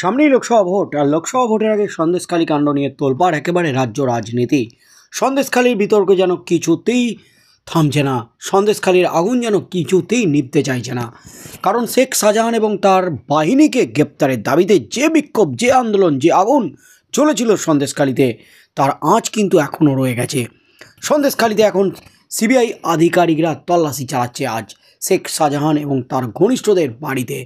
সামনেই লোকসভা ভোট আর লোকসভা ভোটের আগে সন্দেশখালী কাণ্ড নিয়ে তোলপাড় একেবারে রাজ্য রাজনীতি সন্দেশখালীর বিতর্ক যেন কিছুতেই থামছে না সন্দেশখালীর আগুন যেন কিছুতেই নিভতে চাইছে না কারণ শেখ শাহজাহান এবং তার বাহিনীকে গ্রেপ্তারের দাবিতে যে বিক্ষোভ যে আন্দোলন যে আগুন চলেছিল সন্দেশখালীতে তার আঁচ কিন্তু এখনও রয়ে গেছে সন্দেশখালীতে এখন সিবিআই আধিকারিকরা তল্লাশি চালাচ্ছে আজ শেখ শাহজাহান এবং তার ঘনিষ্ঠদের বাড়িতে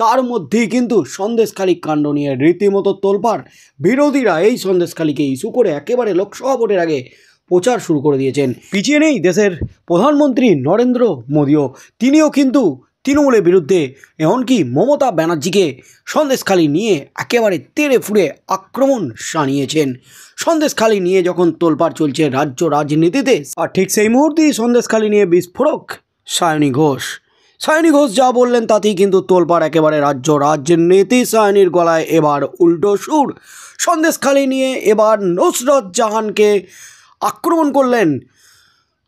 তার মধ্যেই কিন্তু সন্দেশখালী কাণ্ড নিয়ে রীতিমতো তোলপাড় বিরোধীরা এই সন্দেশখালীকে ইস্যু করে একেবারে লোকসভা ভোটের আগে প্রচার শুরু করে দিয়েছেন পিছিয়ে নেই দেশের প্রধানমন্ত্রী নরেন্দ্র মোদীও তিনিও কিন্তু তৃণমূলের বিরুদ্ধে এমনকি মমতা ব্যানার্জিকে সন্দেশখালি নিয়ে একেবারে তেড়ে ফুড়ে আক্রমণ সানিয়েছেন সন্দেশখালি নিয়ে যখন তোলপাড় চলছে রাজ্য রাজনীতিতে আর ঠিক সেই মুহূর্তেই সন্দেশখালি নিয়ে বিস্ফোরক সায়নী ঘোষ সায়নী ঘোষ যা বললেন তাতেই কিন্তু তোলপাড় একেবারে রাজ্য রাজ্যের নেতি সায়নীর গলায় এবার উল্টো সুর সন্দেশখালি নিয়ে এবার নুসরত জাহানকে আক্রমণ করলেন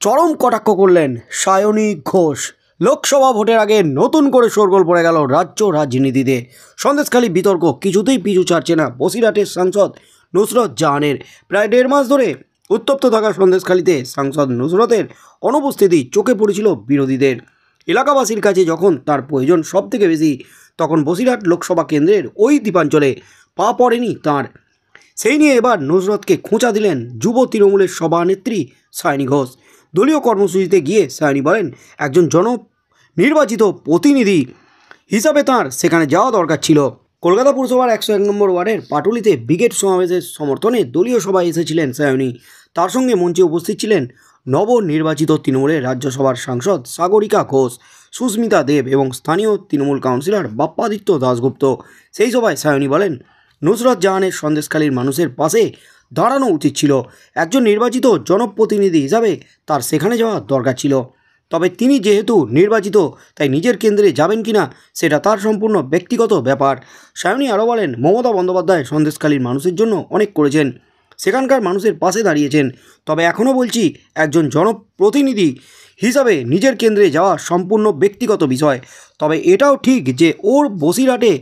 চরম কটাক্ষ করলেন সায়নী ঘোষ লোকসভা ভোটের আগে নতুন করে শোরগোল পড়ে গেল রাজ্য রাজনীতিতে সন্দেশখালী বিতর্ক কিছুতেই পিছু ছাড়ছে না বসিরহাটের সাংসদ নুসরত জাহানের প্রায় দেড় মাস ধরে উত্তপ্ত থাকা সন্দেশখালীতে সাংসদ নুসরতের অনুপস্থিতি চোখে পড়েছিল বিরোধীদের এলাকাবাসীর কাছে যখন তার প্রয়োজন সব থেকে বেশি তখন বসিরহাট লোকসভা কেন্দ্রের ওই দ্বীপাঞ্চলে পা পড়েনি তাঁর সেই নিয়ে এবার নুসরতকে খোঁচা দিলেন যুব তৃণমূলের সভানেত্রী সায়নী ঘোষ দলীয় কর্মসূচিতে গিয়ে সায়নী বলেন একজন জন নির্বাচিত প্রতিনিধি হিসাবে তার সেখানে যাওয়া দরকার ছিল কলকাতা পুরসভার একশো এক নম্বর ওয়ার্ডের পাটুলিতে ব্রিগেড সমাবেশের সমর্থনে দলীয় সভায় এসেছিলেন সায়নী তার সঙ্গে মঞ্চে উপস্থিত ছিলেন নবনির্বাচিত তৃণমূলের রাজ্যসভার সাংসদ সাগরিকা ঘোষ সুস্মিতা দেব এবং স্থানীয় তৃণমূল কাউন্সিলর বাপ্পাদিত্য দাসগুপ্ত সেই সভায় সায়নী বলেন নুসরত জাহানের সন্দেশখালীর মানুষের পাশে দাঁড়ানো উচিত ছিল একজন নির্বাচিত জনপ্রতিনিধি হিসাবে তার সেখানে যাওয়া দরকার ছিল তবে তিনি যেহেতু নির্বাচিত তাই নিজের কেন্দ্রে যাবেন কি না সেটা তার সম্পূর্ণ ব্যক্তিগত ব্যাপার সায়নী আরও বলেন মমতা বন্দ্যোপাধ্যায় সন্দেশকালীন মানুষের জন্য অনেক করেছেন সেখানকার মানুষের পাশে দাঁড়িয়েছেন তবে এখনও বলছি একজন জনপ্রতিনিধি হিসাবে নিজের কেন্দ্রে যাওয়া সম্পূর্ণ ব্যক্তিগত বিষয় তবে এটাও ঠিক যে ওর বসিরহাটে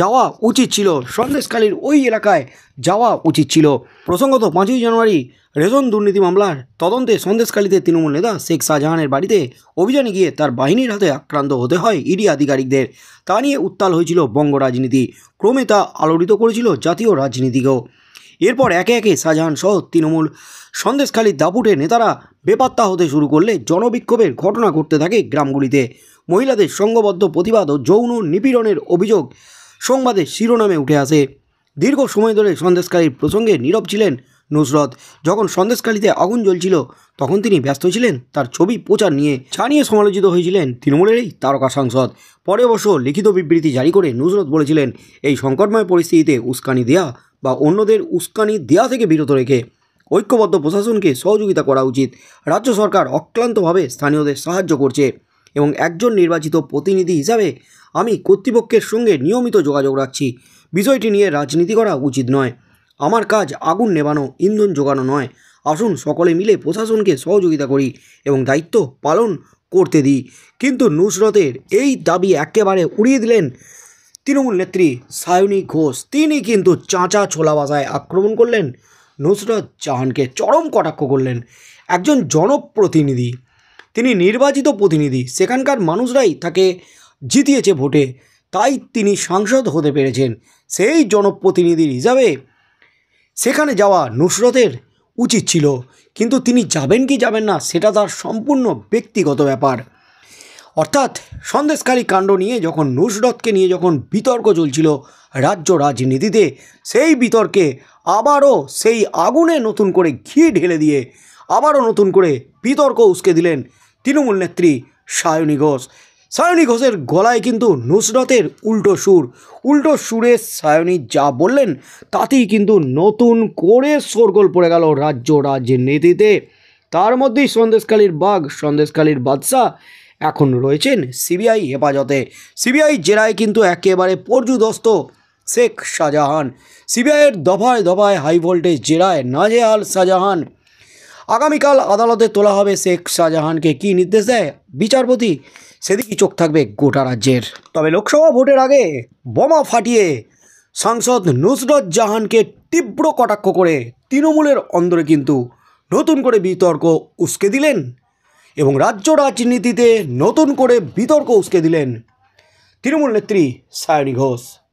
যাওয়া উচিত ছিল সন্দেশকালীর ওই এলাকায় যাওয়া উচিত ছিল প্রসঙ্গত পাঁচই জানুয়ারি রেজন দুর্নীতি মামলার তদন্তে সন্দেশকালীতে তৃণমূল নেতা শেখ শাহজাহানের বাড়িতে অভিযানে গিয়ে তার বাহিনীর হাতে আক্রান্ত হতে হয় ইডি আধিকারিকদের তা নিয়ে উত্তাল হয়েছিল বঙ্গ রাজনীতি ক্রমে তা আলোড়িত করেছিল জাতীয় রাজনীতিকেও এরপর একে একে শাহজাহান সহ তৃণমূল সন্দেশখালী দাপুটে নেতারা বেপাত্তা হতে শুরু করলে জনবিক্ষোভের ঘটনা ঘটতে থাকে গ্রামগুলিতে মহিলাদের সংঘবদ্ধ প্রতিবাদ ও যৌন নিপীড়নের অভিযোগ সংবাদের শিরোনামে উঠে আসে দীর্ঘ সময় ধরে সন্দেশকারীর প্রসঙ্গে নীরব ছিলেন নুসরত যখন সন্দেশকালীতে আগুন জ্বলছিল তখন তিনি ব্যস্ত ছিলেন তার ছবি প্রচার নিয়ে ছাড়িয়ে সমালোচিত হয়েছিলেন তৃণমূলের এই তারকা সাংসদ পরে অবশ্য লিখিত বিবৃতি জারি করে নুসরত বলেছিলেন এই সংকটময় পরিস্থিতিতে উস্কানি দেয়া বা অন্যদের উস্কানি দেয়া থেকে বিরত রেখে ঐক্যবদ্ধ প্রশাসনকে সহযোগিতা করা উচিত রাজ্য সরকার অক্লান্তভাবে স্থানীয়দের সাহায্য করছে এবং একজন নির্বাচিত প্রতিনিধি হিসাবে আমি কর্তৃপক্ষের সঙ্গে নিয়মিত যোগাযোগ রাখছি বিষয়টি নিয়ে রাজনীতি করা উচিত নয় আমার কাজ আগুন নেবানো ইন্ধন জোগানো নয় আসুন সকলে মিলে প্রশাসনকে সহযোগিতা করি এবং দায়িত্ব পালন করতে দিই কিন্তু নুসরতের এই দাবি একেবারে উড়িয়ে দিলেন তৃণমূল নেত্রী সায়নী ঘোষ তিনি কিন্তু চাঁচা ছোলা বাসায় আক্রমণ করলেন নুসরত জাহানকে চরম কটাক্ষ করলেন একজন জনপ্রতিনিধি তিনি নির্বাচিত প্রতিনিধি সেখানকার মানুষরাই তাকে জিতিয়েছে ভোটে তাই তিনি সাংসদ হতে পেরেছেন সেই জনপ্রতিনিধির হিসাবে সেখানে যাওয়া নুসরতের উচিত ছিল কিন্তু তিনি যাবেন কি যাবেন না সেটা তার সম্পূর্ণ ব্যক্তিগত ব্যাপার অর্থাৎ সন্দেশকারী কাণ্ড নিয়ে যখন নুসরতকে নিয়ে যখন বিতর্ক চলছিল রাজ্য রাজনীতিতে সেই বিতর্কে আবারও সেই আগুনে নতুন করে ঘি ঢেলে দিয়ে আবারও নতুন করে বিতর্ক উসকে দিলেন তৃণমূল নেত্রী সায়নী ঘোষ সায়নী ঘোষের গলায় কিন্তু নুসরতের উল্টো সুর উল্টো সুরে সায়নী যা বললেন তাতেই কিন্তু নতুন করে শোরগোল পড়ে গেল রাজ্য রাজ্যের রাজনীতিতে তার মধ্যেই সন্দেশকালীর বাঘ সন্দেশকালীর বাদশাহ এখন রয়েছেন সিবিআই হেফাজতে সিবিআই জেরায় কিন্তু একেবারে পর্যুদস্ত শেখ শাহজাহান সিবিআইয়ের দফায় দফায় হাই ভোল্টেজ জেরায় নাজেহাল শাহজাহান আগামীকাল আদালতে তোলা হবে শেখ শাহজাহানকে কি নির্দেশ দেয় বিচারপতি সেদিকে চোখ থাকবে গোটা রাজ্যের তবে লোকসভা ভোটের আগে বোমা ফাটিয়ে সাংসদ নুসরত জাহানকে তীব্র কটাক্ষ করে তৃণমূলের অন্দরে কিন্তু নতুন করে বিতর্ক উস্কে দিলেন এবং রাজ্য রাজনীতিতে নতুন করে বিতর্ক উস্কে দিলেন তৃণমূল নেত্রী সায়নী ঘোষ